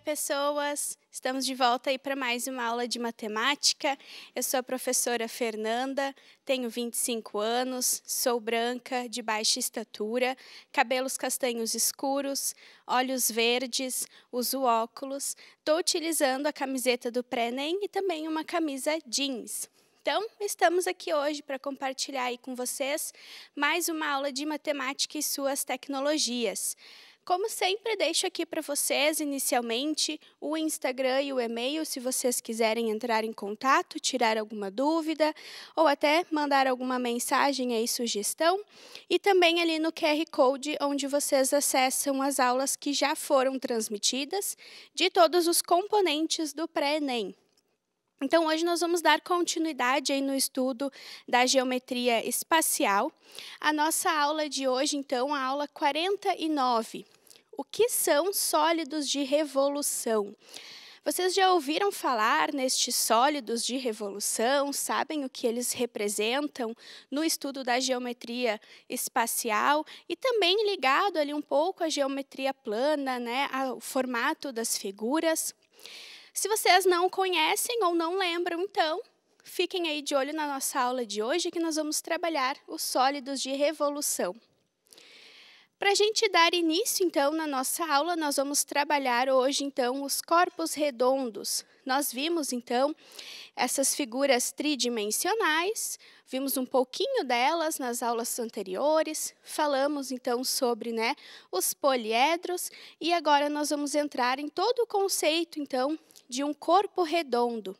pessoas! Estamos de volta aí para mais uma aula de matemática. Eu sou a professora Fernanda, tenho 25 anos, sou branca, de baixa estatura, cabelos castanhos escuros, olhos verdes, uso óculos. Estou utilizando a camiseta do pré-NEM e também uma camisa jeans. Então, estamos aqui hoje para compartilhar aí com vocês mais uma aula de matemática e suas tecnologias. Como sempre, deixo aqui para vocês inicialmente o Instagram e o e-mail, se vocês quiserem entrar em contato, tirar alguma dúvida ou até mandar alguma mensagem aí, sugestão. E também ali no QR Code, onde vocês acessam as aulas que já foram transmitidas de todos os componentes do pré-ENEM. Então, hoje nós vamos dar continuidade aí no estudo da geometria espacial. A nossa aula de hoje, então, a aula 49. O que são sólidos de revolução? Vocês já ouviram falar nestes sólidos de revolução? Sabem o que eles representam no estudo da geometria espacial e também ligado ali um pouco à geometria plana, né, ao formato das figuras? Se vocês não conhecem ou não lembram, então, fiquem aí de olho na nossa aula de hoje que nós vamos trabalhar os sólidos de revolução. Para a gente dar início, então, na nossa aula, nós vamos trabalhar hoje, então, os corpos redondos. Nós vimos, então, essas figuras tridimensionais, vimos um pouquinho delas nas aulas anteriores, falamos, então, sobre né, os poliedros, e agora nós vamos entrar em todo o conceito, então, de um corpo redondo.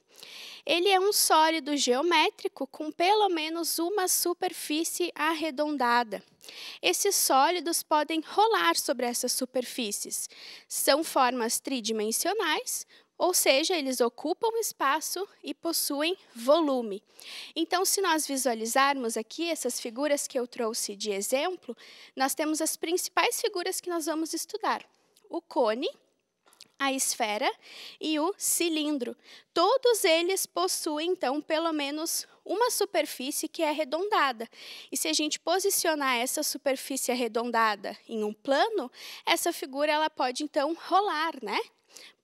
Ele é um sólido geométrico com pelo menos uma superfície arredondada. Esses sólidos podem rolar sobre essas superfícies. São formas tridimensionais, ou seja, eles ocupam espaço e possuem volume. Então, se nós visualizarmos aqui essas figuras que eu trouxe de exemplo, nós temos as principais figuras que nós vamos estudar: o cone, a esfera e o cilindro. Todos eles possuem, então, pelo menos uma superfície que é arredondada. E se a gente posicionar essa superfície arredondada em um plano, essa figura ela pode, então, rolar, né?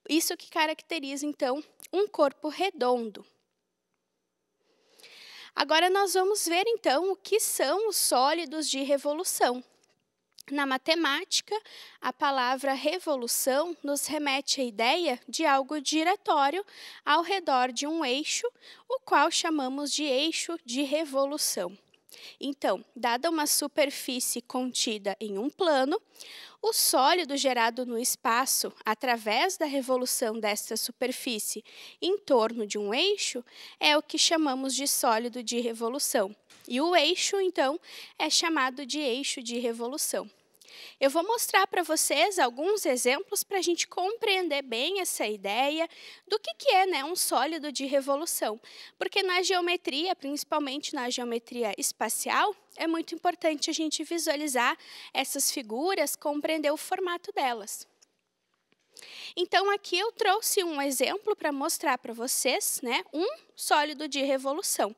Isso que caracteriza, então, um corpo redondo. Agora nós vamos ver, então, o que são os sólidos de revolução. Na matemática, a palavra revolução nos remete à ideia de algo diretório ao redor de um eixo, o qual chamamos de eixo de revolução. Então, dada uma superfície contida em um plano, o sólido gerado no espaço através da revolução desta superfície em torno de um eixo é o que chamamos de sólido de revolução. E o eixo, então, é chamado de eixo de revolução. Eu vou mostrar para vocês alguns exemplos para a gente compreender bem essa ideia do que, que é né, um sólido de revolução. Porque na geometria, principalmente na geometria espacial, é muito importante a gente visualizar essas figuras, compreender o formato delas. Então, aqui eu trouxe um exemplo para mostrar para vocês né, um sólido de revolução.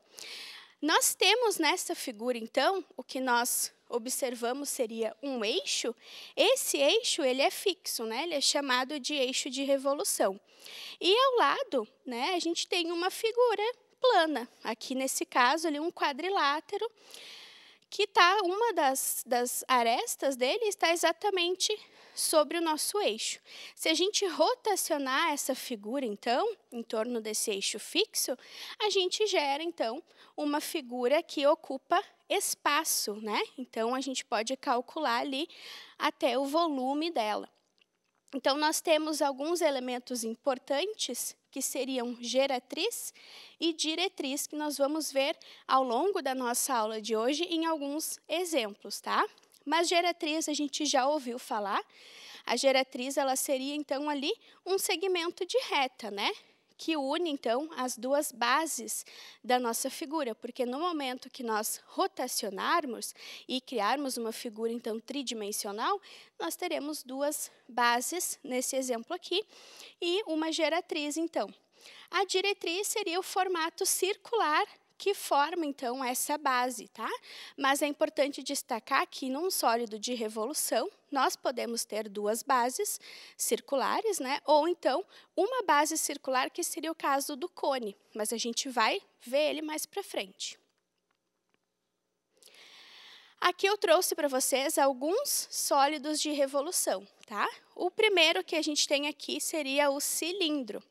Nós temos nessa figura, então, o que nós observamos seria um eixo, esse eixo ele é fixo, né? ele é chamado de eixo de revolução. E ao lado, né, a gente tem uma figura plana, aqui nesse caso ali, um quadrilátero, que tá uma das, das arestas dele está exatamente sobre o nosso eixo. Se a gente rotacionar essa figura, então, em torno desse eixo fixo, a gente gera, então, uma figura que ocupa espaço, né? Então, a gente pode calcular ali até o volume dela. Então, nós temos alguns elementos importantes que seriam geratriz e diretriz, que nós vamos ver ao longo da nossa aula de hoje em alguns exemplos, tá? Mas geratriz a gente já ouviu falar. A geratriz ela seria então ali um segmento de reta, né? que une então as duas bases da nossa figura, porque no momento que nós rotacionarmos e criarmos uma figura então tridimensional, nós teremos duas bases nesse exemplo aqui e uma geratriz então. A diretriz seria o formato circular que forma então essa base, tá? Mas é importante destacar que num sólido de revolução nós podemos ter duas bases circulares, né? Ou então uma base circular que seria o caso do cone, mas a gente vai ver ele mais para frente. Aqui eu trouxe para vocês alguns sólidos de revolução, tá? O primeiro que a gente tem aqui seria o cilindro.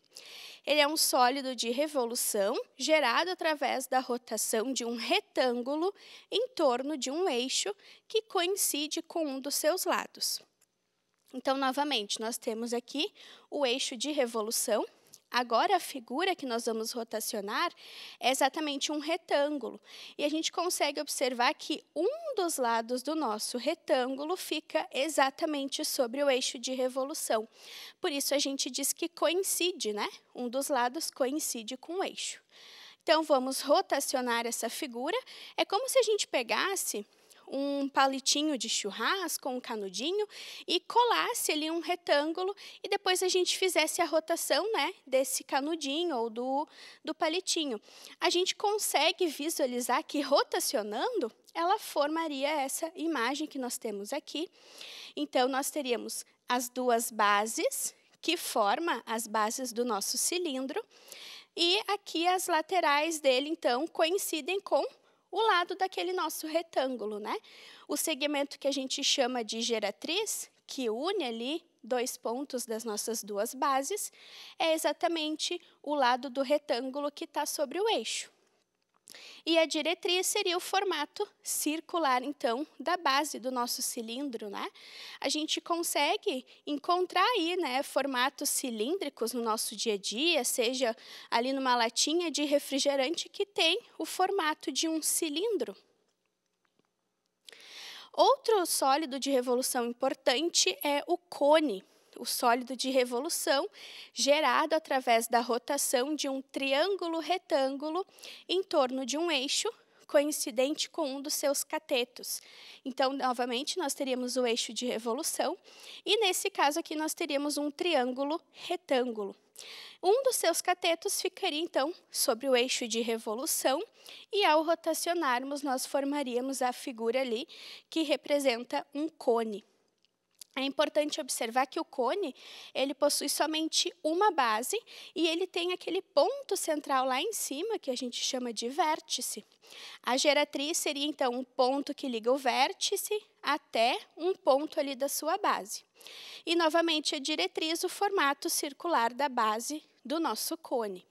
Ele é um sólido de revolução gerado através da rotação de um retângulo em torno de um eixo que coincide com um dos seus lados. Então, novamente, nós temos aqui o eixo de revolução, Agora, a figura que nós vamos rotacionar é exatamente um retângulo. E a gente consegue observar que um dos lados do nosso retângulo fica exatamente sobre o eixo de revolução. Por isso, a gente diz que coincide, né? Um dos lados coincide com o eixo. Então, vamos rotacionar essa figura. É como se a gente pegasse um palitinho de churrasco, um canudinho e colasse ali um retângulo e depois a gente fizesse a rotação, né, desse canudinho ou do, do palitinho. A gente consegue visualizar que rotacionando ela formaria essa imagem que nós temos aqui. Então nós teríamos as duas bases que forma as bases do nosso cilindro e aqui as laterais dele então coincidem com o lado daquele nosso retângulo, né? O segmento que a gente chama de geratriz, que une ali dois pontos das nossas duas bases, é exatamente o lado do retângulo que está sobre o eixo. E a diretriz seria o formato circular, então, da base do nosso cilindro. Né? A gente consegue encontrar aí né, formatos cilíndricos no nosso dia a dia, seja ali numa latinha de refrigerante que tem o formato de um cilindro. Outro sólido de revolução importante é o cone o sólido de revolução, gerado através da rotação de um triângulo retângulo em torno de um eixo coincidente com um dos seus catetos. Então, novamente, nós teríamos o eixo de revolução, e nesse caso aqui nós teríamos um triângulo retângulo. Um dos seus catetos ficaria, então, sobre o eixo de revolução, e ao rotacionarmos, nós formaríamos a figura ali que representa um cone. É importante observar que o cone, ele possui somente uma base e ele tem aquele ponto central lá em cima, que a gente chama de vértice. A geratriz seria, então, um ponto que liga o vértice até um ponto ali da sua base. E, novamente, a diretriz, o formato circular da base do nosso cone.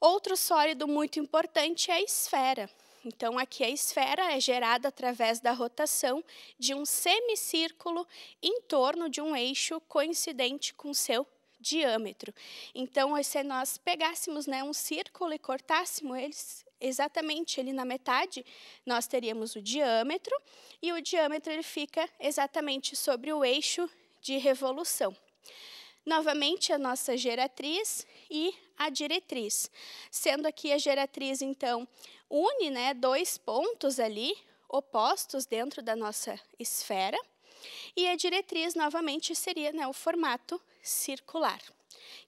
Outro sólido muito importante é a esfera. Então, aqui a esfera é gerada através da rotação de um semicírculo em torno de um eixo coincidente com seu diâmetro. Então, se nós pegássemos né, um círculo e cortássemos eles exatamente ele na metade, nós teríamos o diâmetro, e o diâmetro ele fica exatamente sobre o eixo de revolução novamente a nossa geratriz e a diretriz. Sendo aqui a geratriz, então, une né, dois pontos ali, opostos dentro da nossa esfera, e a diretriz, novamente, seria né, o formato circular.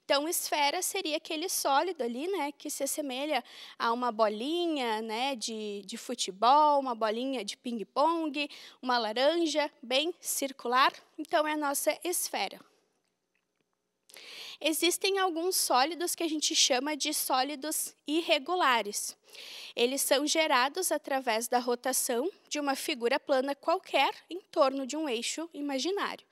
Então, esfera seria aquele sólido ali, né, que se assemelha a uma bolinha né, de, de futebol, uma bolinha de ping-pong, uma laranja, bem circular. Então, é a nossa esfera. Existem alguns sólidos que a gente chama de sólidos irregulares. Eles são gerados através da rotação de uma figura plana qualquer em torno de um eixo imaginário.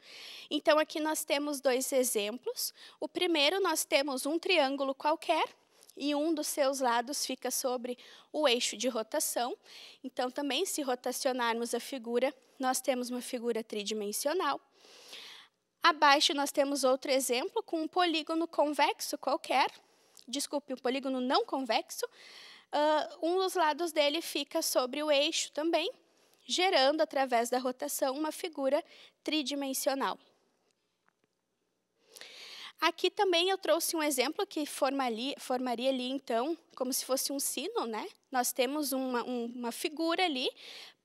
Então, aqui nós temos dois exemplos. O primeiro, nós temos um triângulo qualquer e um dos seus lados fica sobre o eixo de rotação. Então, também, se rotacionarmos a figura, nós temos uma figura tridimensional. Abaixo nós temos outro exemplo com um polígono convexo qualquer, desculpe, um polígono não convexo. Uh, um dos lados dele fica sobre o eixo também, gerando, através da rotação, uma figura tridimensional. Aqui também eu trouxe um exemplo que formaria ali, então, como se fosse um sino, né? Nós temos uma, uma figura ali,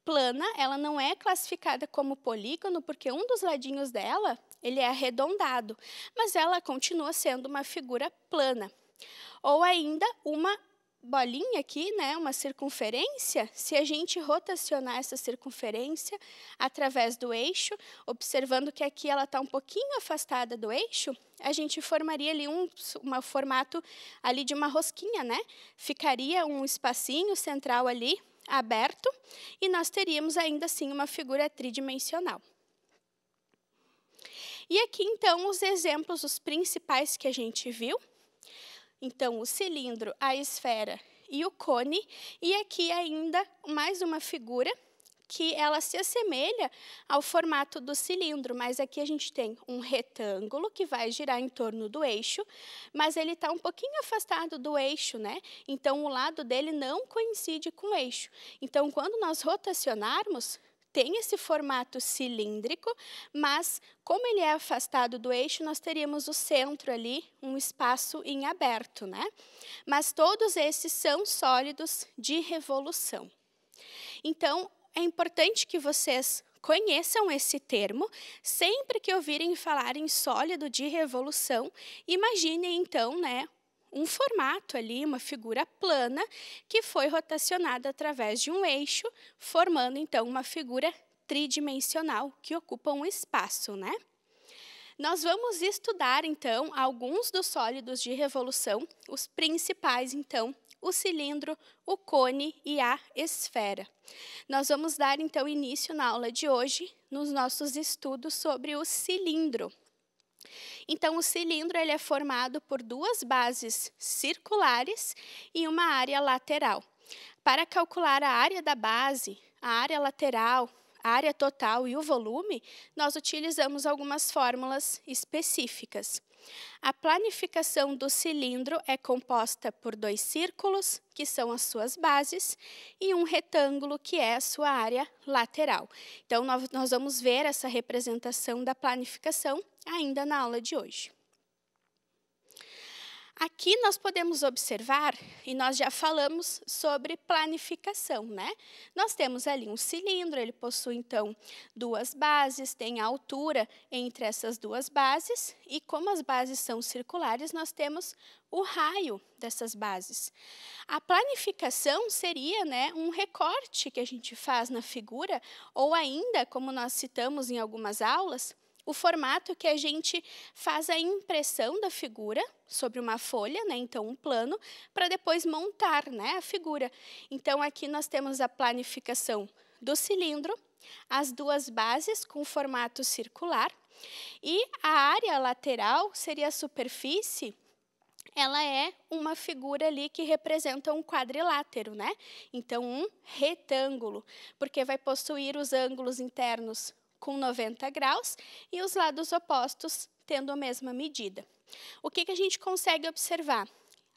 plana, ela não é classificada como polígono, porque um dos ladinhos dela ele é arredondado, mas ela continua sendo uma figura plana. Ou ainda uma bolinha aqui, né, uma circunferência, se a gente rotacionar essa circunferência através do eixo, observando que aqui ela está um pouquinho afastada do eixo, a gente formaria ali um, um formato ali de uma rosquinha, né? Ficaria um espacinho central ali aberto e nós teríamos ainda assim uma figura tridimensional. E aqui, então, os exemplos, os principais que a gente viu. Então, o cilindro, a esfera e o cone. E aqui ainda mais uma figura que ela se assemelha ao formato do cilindro, mas aqui a gente tem um retângulo que vai girar em torno do eixo, mas ele está um pouquinho afastado do eixo, né? Então, o lado dele não coincide com o eixo. Então, quando nós rotacionarmos, tem esse formato cilíndrico, mas como ele é afastado do eixo, nós teríamos o centro ali, um espaço em aberto, né? Mas todos esses são sólidos de revolução. Então, é importante que vocês conheçam esse termo. Sempre que ouvirem falar em sólido de revolução, imaginem então né, um formato ali, uma figura plana, que foi rotacionada através de um eixo, formando então uma figura tridimensional que ocupa um espaço, né? Nós vamos estudar então alguns dos sólidos de revolução, os principais então, o cilindro, o cone e a esfera. Nós vamos dar então início na aula de hoje nos nossos estudos sobre o cilindro. Então, o cilindro ele é formado por duas bases circulares e uma área lateral. Para calcular a área da base, a área lateral, a área total e o volume, nós utilizamos algumas fórmulas específicas. A planificação do cilindro é composta por dois círculos, que são as suas bases, e um retângulo, que é a sua área lateral. Então, nós vamos ver essa representação da planificação ainda na aula de hoje. Aqui nós podemos observar, e nós já falamos sobre planificação, né? Nós temos ali um cilindro, ele possui então duas bases, tem a altura entre essas duas bases, e como as bases são circulares, nós temos o raio dessas bases. A planificação seria né, um recorte que a gente faz na figura, ou ainda, como nós citamos em algumas aulas, o formato que a gente faz a impressão da figura sobre uma folha, né? então um plano, para depois montar né? a figura. Então aqui nós temos a planificação do cilindro, as duas bases com formato circular e a área lateral seria a superfície ela é uma figura ali que representa um quadrilátero, né? Então, um retângulo, porque vai possuir os ângulos internos com 90 graus e os lados opostos tendo a mesma medida. O que, que a gente consegue observar?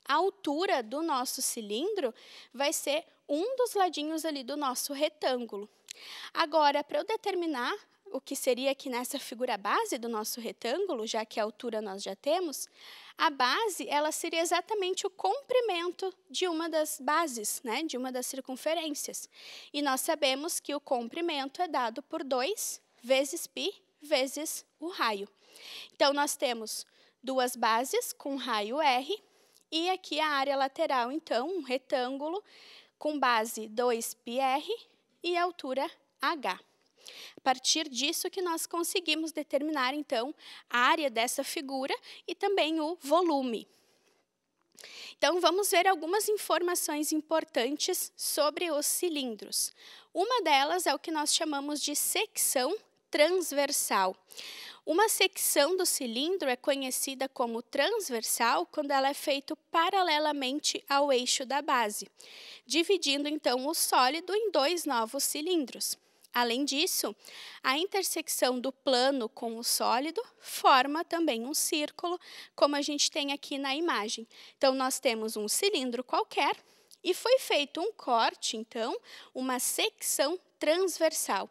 A altura do nosso cilindro vai ser um dos ladinhos ali do nosso retângulo. Agora, para eu determinar o que seria aqui nessa figura base do nosso retângulo, já que a altura nós já temos, a base ela seria exatamente o comprimento de uma das bases, né, de uma das circunferências. E nós sabemos que o comprimento é dado por 2 vezes π vezes o raio. Então, nós temos duas bases com raio R e aqui a área lateral, então, um retângulo com base 2πr e altura h. A partir disso que nós conseguimos determinar, então, a área dessa figura e também o volume. Então, vamos ver algumas informações importantes sobre os cilindros. Uma delas é o que nós chamamos de secção transversal. Uma secção do cilindro é conhecida como transversal quando ela é feita paralelamente ao eixo da base, dividindo então o sólido em dois novos cilindros. Além disso, a intersecção do plano com o sólido forma também um círculo, como a gente tem aqui na imagem. Então, nós temos um cilindro qualquer e foi feito um corte, então, uma secção transversal.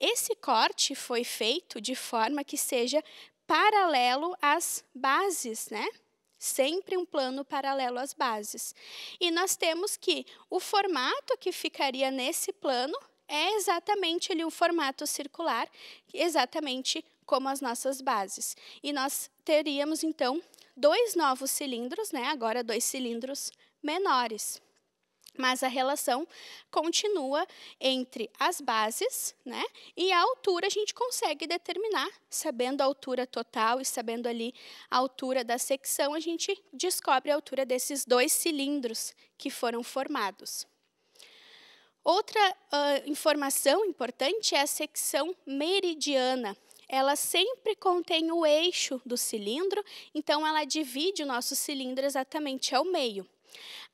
Esse corte foi feito de forma que seja paralelo às bases, né? Sempre um plano paralelo às bases. E nós temos que o formato que ficaria nesse plano é exatamente ali o formato circular, exatamente como as nossas bases. E nós teríamos, então, dois novos cilindros, né? agora dois cilindros menores mas a relação continua entre as bases, né? E a altura a gente consegue determinar, sabendo a altura total e sabendo ali a altura da secção, a gente descobre a altura desses dois cilindros que foram formados. Outra uh, informação importante é a secção meridiana, ela sempre contém o eixo do cilindro, então ela divide o nosso cilindro exatamente ao meio.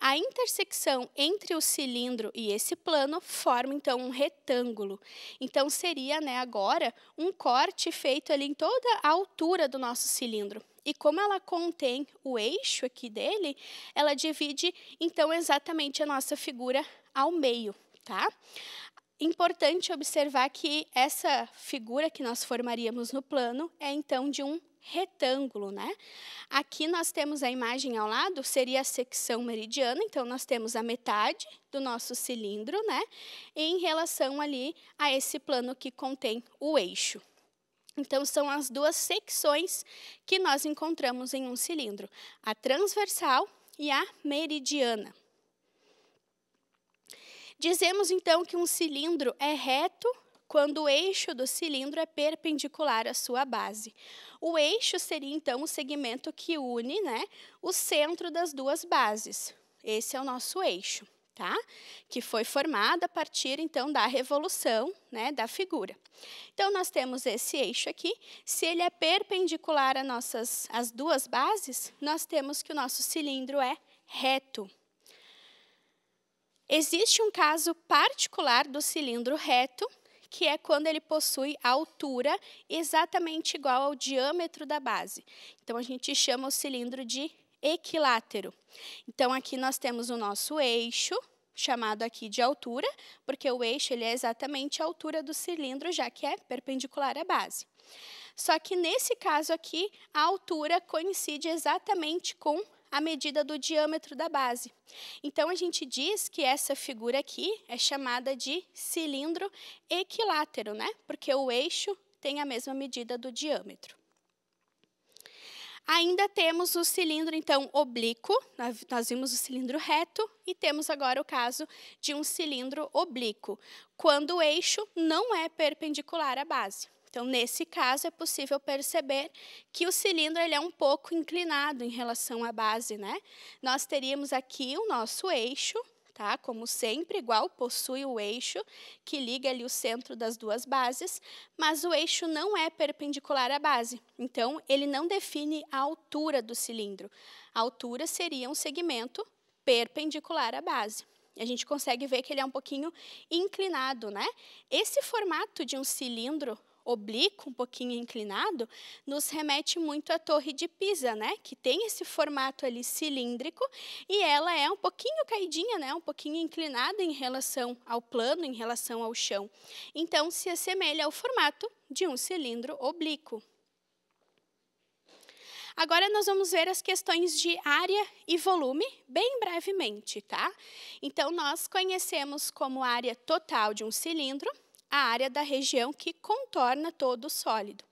A intersecção entre o cilindro e esse plano forma então um retângulo. Então seria, né, agora um corte feito ali em toda a altura do nosso cilindro. E como ela contém o eixo aqui dele, ela divide então exatamente a nossa figura ao meio, tá? Importante observar que essa figura que nós formaríamos no plano é então de um retângulo, né? Aqui nós temos a imagem ao lado, seria a secção meridiana, então nós temos a metade do nosso cilindro, né? Em relação ali a esse plano que contém o eixo. Então, são as duas secções que nós encontramos em um cilindro, a transversal e a meridiana. Dizemos, então, que um cilindro é reto quando o eixo do cilindro é perpendicular à sua base. O eixo seria então o segmento que une né, o centro das duas bases. Esse é o nosso eixo, tá? Que foi formado a partir então da revolução né, da figura. Então, nós temos esse eixo aqui. Se ele é perpendicular às nossas às duas bases, nós temos que o nosso cilindro é reto. Existe um caso particular do cilindro reto, que é quando ele possui a altura exatamente igual ao diâmetro da base. Então, a gente chama o cilindro de equilátero. Então, aqui nós temos o nosso eixo, chamado aqui de altura, porque o eixo ele é exatamente a altura do cilindro, já que é perpendicular à base. Só que nesse caso aqui, a altura coincide exatamente com a medida do diâmetro da base. Então, a gente diz que essa figura aqui é chamada de cilindro equilátero, né? porque o eixo tem a mesma medida do diâmetro. Ainda temos o cilindro, então, oblíquo, nós vimos o cilindro reto, e temos agora o caso de um cilindro oblíquo, quando o eixo não é perpendicular à base. Então, nesse caso, é possível perceber que o cilindro ele é um pouco inclinado em relação à base. Né? Nós teríamos aqui o nosso eixo, tá? Como sempre, igual possui o eixo que liga ali o centro das duas bases, mas o eixo não é perpendicular à base. Então, ele não define a altura do cilindro. A altura seria um segmento perpendicular à base. A gente consegue ver que ele é um pouquinho inclinado, né? Esse formato de um cilindro oblíquo, um pouquinho inclinado, nos remete muito à Torre de Pisa, né? Que tem esse formato ali cilíndrico e ela é um pouquinho caidinha, né? Um pouquinho inclinada em relação ao plano, em relação ao chão. Então se assemelha ao formato de um cilindro oblíquo. Agora nós vamos ver as questões de área e volume bem brevemente, tá? Então nós conhecemos como área total de um cilindro a área da região que contorna todo o sólido.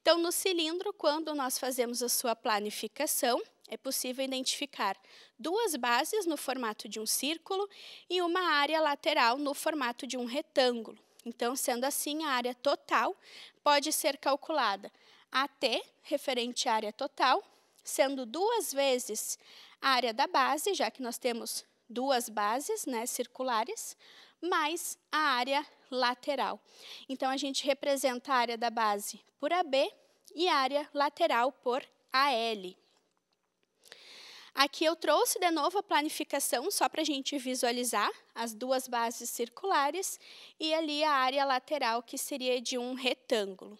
Então, no cilindro, quando nós fazemos a sua planificação, é possível identificar duas bases no formato de um círculo e uma área lateral no formato de um retângulo. Então, sendo assim, a área total pode ser calculada até referente à área total, sendo duas vezes a área da base, já que nós temos duas bases né, circulares, mais a área lateral. Então, a gente representa a área da base por AB e a área lateral por AL. Aqui eu trouxe de novo a planificação, só para a gente visualizar as duas bases circulares e ali a área lateral, que seria de um retângulo.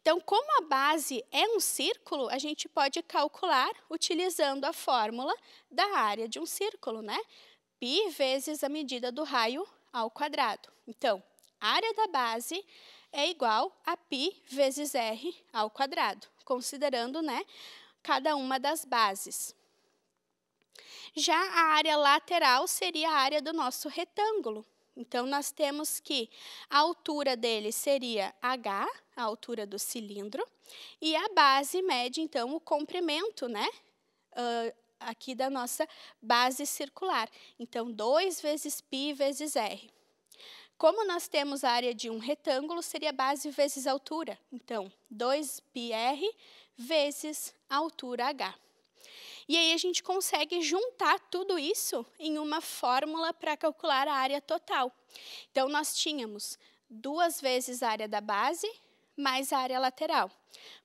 Então, como a base é um círculo, a gente pode calcular utilizando a fórmula da área de um círculo, né? π vezes a medida do raio ao quadrado. Então, a área da base é igual a π vezes r ao quadrado, considerando né, cada uma das bases. Já a área lateral seria a área do nosso retângulo. Então, nós temos que a altura dele seria h, a altura do cilindro, e a base mede, então, o comprimento, né? aqui da nossa base circular. Então, 2 vezes π vezes r. Como nós temos a área de um retângulo, seria base vezes altura. Então, 2πr vezes altura h. E aí a gente consegue juntar tudo isso em uma fórmula para calcular a área total. Então, nós tínhamos duas vezes a área da base mais a área lateral.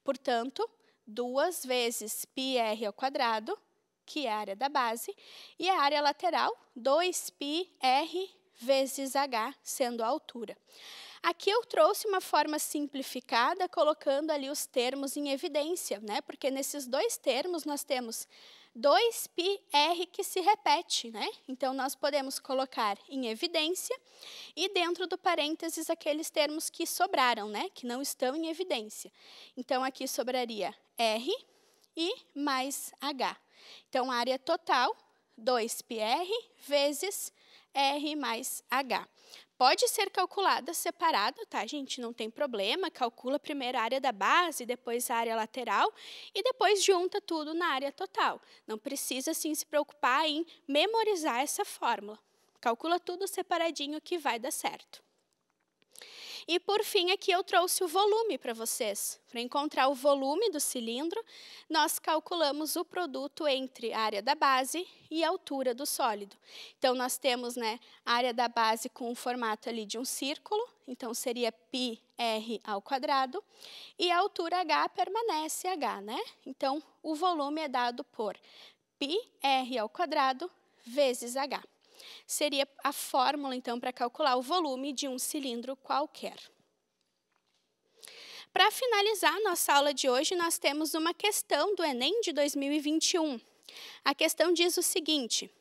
Portanto, duas vezes πr ao quadrado que é a área da base, e a área lateral, 2πr vezes h, sendo a altura. Aqui eu trouxe uma forma simplificada, colocando ali os termos em evidência, né? Porque nesses dois termos nós temos 2πr que se repete, né? Então nós podemos colocar em evidência e dentro do parênteses aqueles termos que sobraram, né? Que não estão em evidência. Então aqui sobraria r e mais h. Então, área total, 2πr vezes R mais H. Pode ser calculada separado, tá, gente? Não tem problema. Calcula primeiro a área da base, depois a área lateral e depois junta tudo na área total. Não precisa, assim, se preocupar em memorizar essa fórmula. Calcula tudo separadinho que vai dar certo. E por fim, aqui eu trouxe o volume para vocês. Para encontrar o volume do cilindro, nós calculamos o produto entre a área da base e a altura do sólido. Então, nós temos né, a área da base com o formato ali de um círculo, então seria πr ao quadrado, e a altura h permanece h, né? Então, o volume é dado por πr ao quadrado vezes h seria a fórmula, então, para calcular o volume de um cilindro qualquer. Para finalizar nossa aula de hoje, nós temos uma questão do Enem de 2021. A questão diz o seguinte: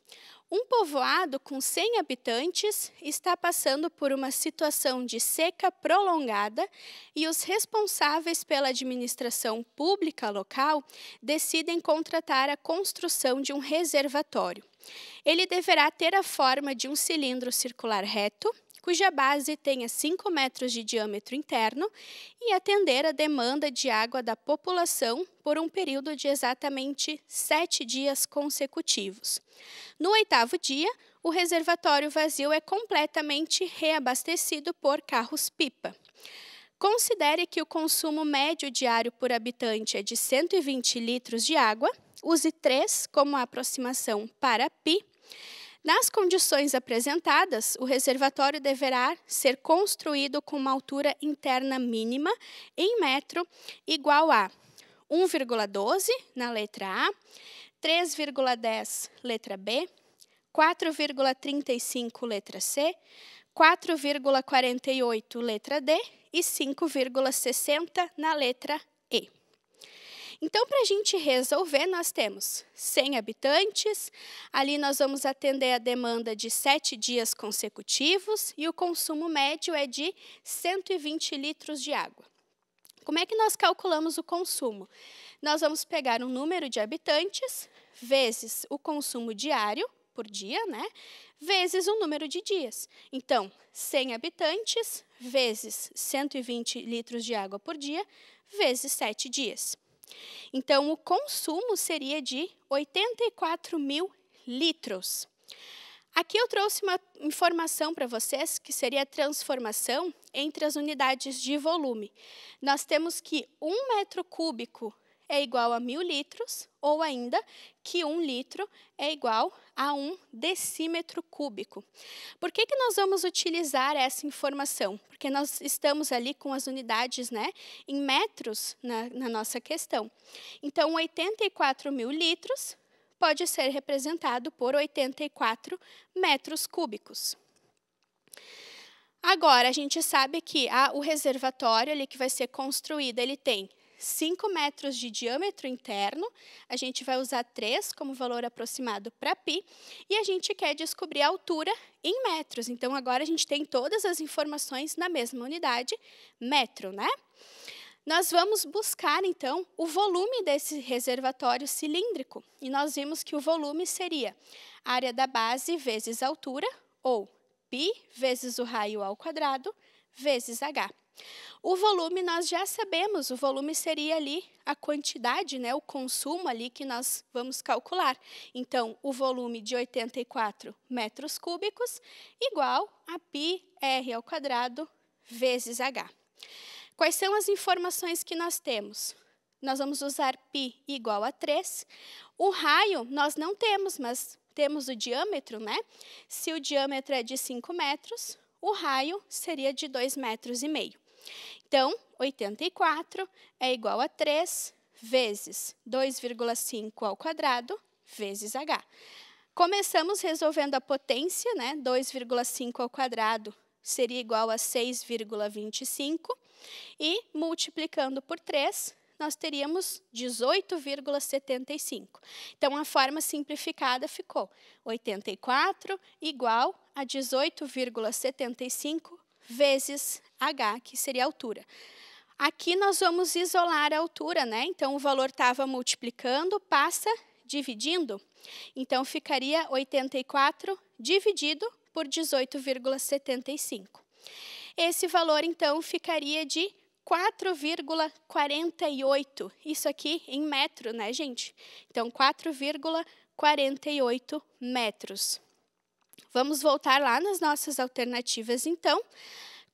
um povoado com 100 habitantes está passando por uma situação de seca prolongada e os responsáveis pela administração pública local decidem contratar a construção de um reservatório. Ele deverá ter a forma de um cilindro circular reto, cuja base tenha 5 metros de diâmetro interno e atender a demanda de água da população por um período de exatamente sete dias consecutivos. No oitavo dia, o reservatório vazio é completamente reabastecido por carros-pipa. Considere que o consumo médio diário por habitante é de 120 litros de água Use 3 como aproximação para π. Nas condições apresentadas, o reservatório deverá ser construído com uma altura interna mínima em metro igual a 1,12 na letra A, 3,10 letra B, 4,35 letra C, 4,48 letra D e 5,60 na letra então, para a gente resolver, nós temos 100 habitantes, ali nós vamos atender a demanda de sete dias consecutivos e o consumo médio é de 120 litros de água. Como é que nós calculamos o consumo? Nós vamos pegar um número de habitantes vezes o consumo diário por dia, né? Vezes o número de dias. Então, 100 habitantes vezes 120 litros de água por dia vezes 7 dias. Então, o consumo seria de 84 mil litros. Aqui eu trouxe uma informação para vocês que seria a transformação entre as unidades de volume. Nós temos que um metro cúbico é igual a mil litros, ou ainda que um litro é igual a um decímetro cúbico. Por que, que nós vamos utilizar essa informação? Porque nós estamos ali com as unidades né, em metros na, na nossa questão. Então, 84 mil litros pode ser representado por 84 metros cúbicos. Agora, a gente sabe que a, o reservatório ali que vai ser construído, ele tem 5 metros de diâmetro interno, a gente vai usar 3 como valor aproximado para π, e a gente quer descobrir a altura em metros. Então, agora a gente tem todas as informações na mesma unidade, metro, né? Nós vamos buscar, então, o volume desse reservatório cilíndrico, e nós vimos que o volume seria a área da base vezes a altura, ou π vezes o raio ao quadrado, vezes h. O volume nós já sabemos, o volume seria ali a quantidade, né, o consumo ali que nós vamos calcular. Então, o volume de 84 metros cúbicos igual a πr ao quadrado vezes h. Quais são as informações que nós temos? Nós vamos usar π igual a 3. O raio nós não temos, mas temos o diâmetro, né? Se o diâmetro é de 5 metros, o raio seria de 2 metros e meio. Então, 84 é igual a 3 vezes 2,5 ao quadrado vezes h. Começamos resolvendo a potência, né? 2,5 ao quadrado seria igual a 6,25 e multiplicando por 3, nós teríamos 18,75. Então, a forma simplificada ficou 84 igual a 18,75 vezes h, que seria a altura. Aqui nós vamos isolar a altura, né? Então o valor estava multiplicando, passa dividindo. Então ficaria 84 dividido por 18,75. Esse valor então ficaria de 4,48. Isso aqui em metro, né, gente? Então 4,48 metros. Vamos voltar lá nas nossas alternativas, então.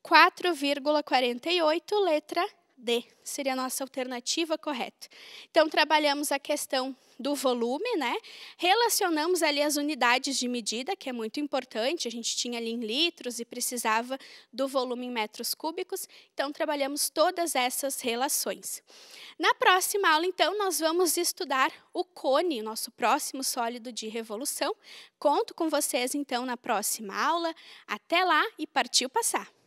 4,48, letra D seria a nossa alternativa correta. Então, trabalhamos a questão do volume, né? Relacionamos ali as unidades de medida, que é muito importante, a gente tinha ali em litros e precisava do volume em metros cúbicos, então trabalhamos todas essas relações. Na próxima aula, então, nós vamos estudar o cone, nosso próximo sólido de revolução. Conto com vocês, então, na próxima aula. Até lá e partiu passar!